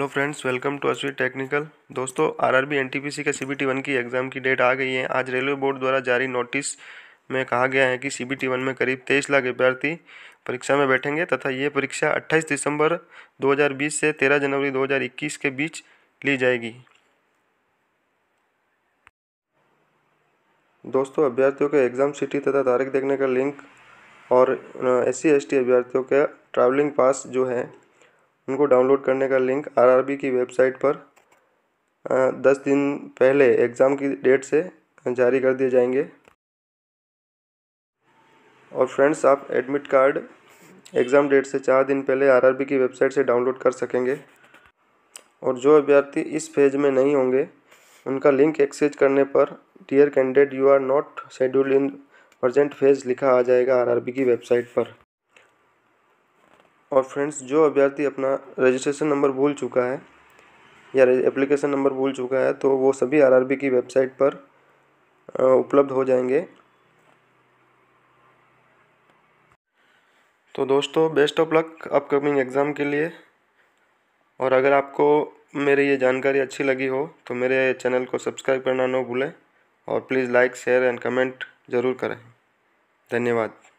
hello friends welcome to अस्वी technical दोस्तों RRB NTPC के सीबीटी वन की एग्ज़ाम की डेट आ गई है आज रेलवे बोर्ड द्वारा जारी नोटिस में कहा गया है कि सीबीटी वन में करीब तेईस लाख अभ्यर्थी परीक्षा में बैठेंगे तथा ये परीक्षा 28 दिसंबर 2020 से 13 जनवरी 2021 के बीच ली जाएगी दोस्तों अभ्यर्थियों के एग्ज़ाम सिटी तथा तारीख देखने का लिंक और एस सी अभ्यर्थियों के ट्रैवलिंग पास जो है उनको डाउनलोड करने का लिंक आरआरबी की वेबसाइट पर दस दिन पहले एग्ज़ाम की डेट से जारी कर दिए जाएंगे और फ्रेंड्स आप एडमिट कार्ड एग्ज़ाम डेट से चार दिन पहले आरआरबी की वेबसाइट से डाउनलोड कर सकेंगे और जो अभ्यर्थी इस फेज में नहीं होंगे उनका लिंक एक्सेज करने पर dear candidate you are not scheduled in present phase लिखा आ जाएगा आरआरबी की वेबसाइट पर और फ्रेंड्स जो अभ्यर्थी अपना रजिस्ट्रेशन नंबर भूल चुका है या एप्लीकेशन नंबर भूल चुका है तो वो सभी आरआरबी की वेबसाइट पर उपलब्ध हो जाएंगे तो दोस्तों best of luck upcoming exam के लिए और अगर आपको मेरी ये जानकारी अच्छी लगी हो तो मेरे चैनल को सब्सक्राइब करना ना भूलें और please like share and comment ज़रूर करें धन्यवाद